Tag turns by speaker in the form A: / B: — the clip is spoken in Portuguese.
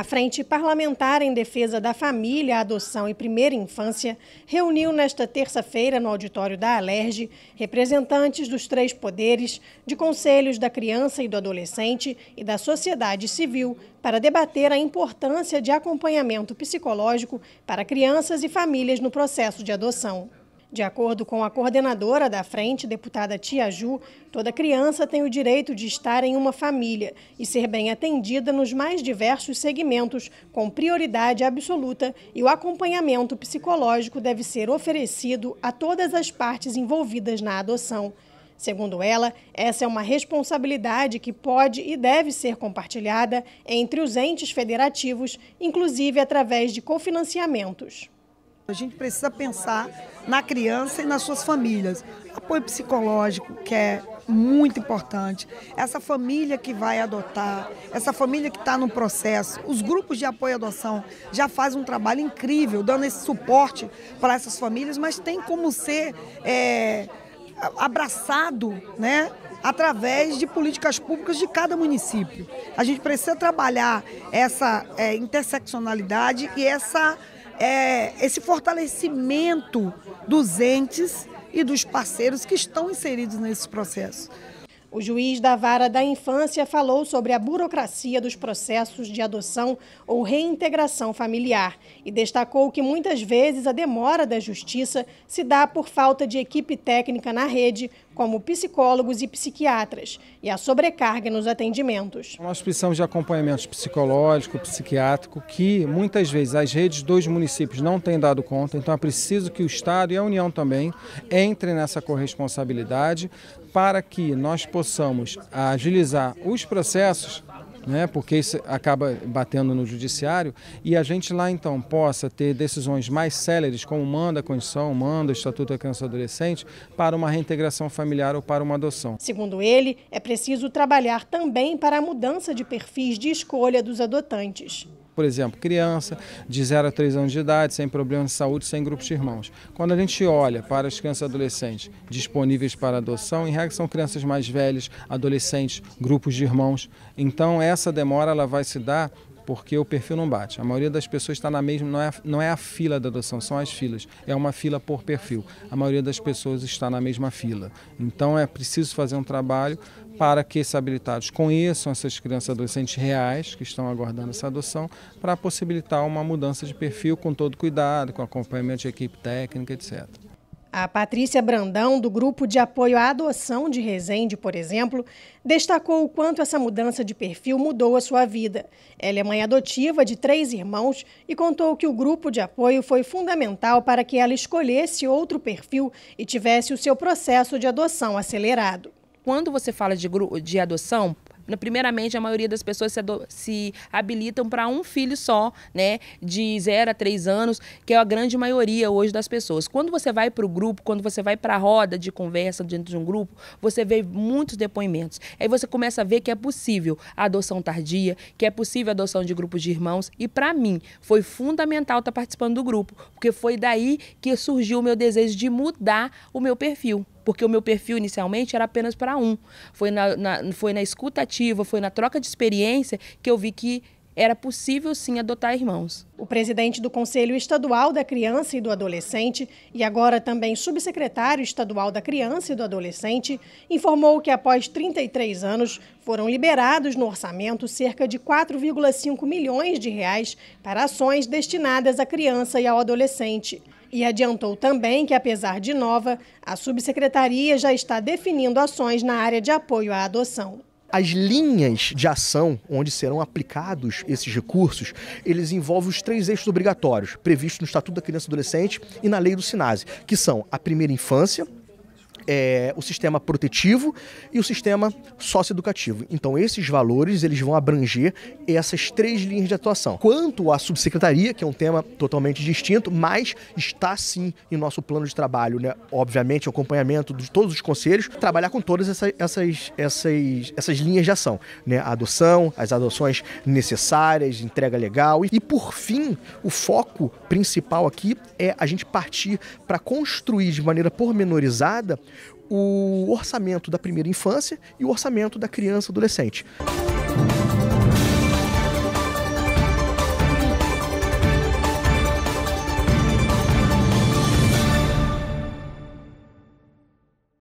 A: A Frente Parlamentar em Defesa da Família, Adoção e Primeira Infância reuniu nesta terça-feira no auditório da Alerj representantes dos três poderes, de conselhos da criança e do adolescente e da sociedade civil para debater a importância de acompanhamento psicológico para crianças e famílias no processo de adoção. De acordo com a coordenadora da frente, deputada Tia Ju, toda criança tem o direito de estar em uma família e ser bem atendida nos mais diversos segmentos, com prioridade absoluta, e o acompanhamento psicológico deve ser oferecido a todas as partes envolvidas na adoção. Segundo ela, essa é uma responsabilidade que pode e deve ser compartilhada entre os entes federativos, inclusive através de cofinanciamentos.
B: A gente precisa pensar na criança e nas suas famílias. Apoio psicológico, que é muito importante. Essa família que vai adotar, essa família que está no processo, os grupos de apoio à adoção já fazem um trabalho incrível, dando esse suporte para essas famílias, mas tem como ser é, abraçado, né? através de políticas públicas de cada município. A gente precisa trabalhar essa é, interseccionalidade e essa é, esse fortalecimento dos entes e dos parceiros que estão inseridos nesse
A: processo. O juiz da vara da infância falou sobre a burocracia dos processos de adoção ou reintegração familiar e destacou que muitas vezes a demora da justiça se dá por falta de equipe técnica na rede, como psicólogos e psiquiatras, e a sobrecarga nos atendimentos.
C: Nós precisamos de acompanhamento psicológico, psiquiátrico, que muitas vezes as redes dos municípios não têm dado conta, então é preciso que o Estado e a União também entrem nessa corresponsabilidade para que nós possamos agilizar os processos, né, porque isso acaba batendo no judiciário, e a gente lá então possa ter decisões mais céleres, como manda a condição, manda o Estatuto da Criança e Adolescente, para uma reintegração familiar ou para uma adoção.
A: Segundo ele, é preciso trabalhar também para a mudança de perfis de escolha dos adotantes
C: por exemplo, criança de 0 a 3 anos de idade, sem problemas de saúde, sem grupos de irmãos. Quando a gente olha para as crianças e adolescentes disponíveis para adoção, em regra são crianças mais velhas, adolescentes, grupos de irmãos. Então essa demora ela vai se dar porque o perfil não bate. A maioria das pessoas está na mesma, não é, não é a fila da adoção, são as filas. É uma fila por perfil. A maioria das pessoas está na mesma fila. Então é preciso fazer um trabalho para que esses habilitados conheçam essas crianças adolescentes reais que estão aguardando essa adoção, para possibilitar uma mudança de perfil com todo cuidado, com acompanhamento de equipe técnica, etc.
A: A Patrícia Brandão, do Grupo de Apoio à Adoção de Resende, por exemplo, destacou o quanto essa mudança de perfil mudou a sua vida. Ela é mãe adotiva de três irmãos e contou que o grupo de apoio foi fundamental para que ela escolhesse outro perfil e tivesse o seu processo de adoção acelerado.
D: Quando você fala de, de adoção, primeiramente, a maioria das pessoas se, se habilitam para um filho só, né? De 0 a 3 anos, que é a grande maioria hoje das pessoas. Quando você vai para o grupo, quando você vai para a roda de conversa dentro de um grupo, você vê muitos depoimentos. Aí você começa a ver que é possível a adoção tardia, que é possível a adoção de grupos de irmãos. E para mim, foi fundamental estar tá participando do grupo, porque foi daí que surgiu o meu desejo de mudar o meu perfil porque o meu perfil inicialmente era apenas para um. Foi na, na, foi na escutativa, foi na troca de experiência que eu vi que era possível sim adotar irmãos. O presidente do Conselho Estadual da Criança e
A: do Adolescente e agora também subsecretário estadual da Criança e do Adolescente informou que após 33 anos foram liberados no orçamento cerca de 4,5 milhões de reais para ações destinadas à criança e ao adolescente. E adiantou também que, apesar de nova, a subsecretaria já está definindo ações na área de apoio à adoção.
E: As linhas de ação onde serão aplicados esses recursos, eles envolvem os três eixos obrigatórios previstos no Estatuto da Criança e Adolescente e na Lei do SINASE, que são a primeira infância, é, o sistema protetivo e o sistema socioeducativo. Então, esses valores eles vão abranger essas três linhas de atuação. Quanto à subsecretaria, que é um tema totalmente distinto, mas está sim em nosso plano de trabalho, né? Obviamente, acompanhamento de todos os conselhos, trabalhar com todas essa, essas, essas, essas linhas de ação, né? A adoção, as adoções necessárias, entrega legal e por fim, o foco principal aqui é a gente partir para construir de maneira pormenorizada o orçamento da primeira infância e o orçamento da criança adolescente.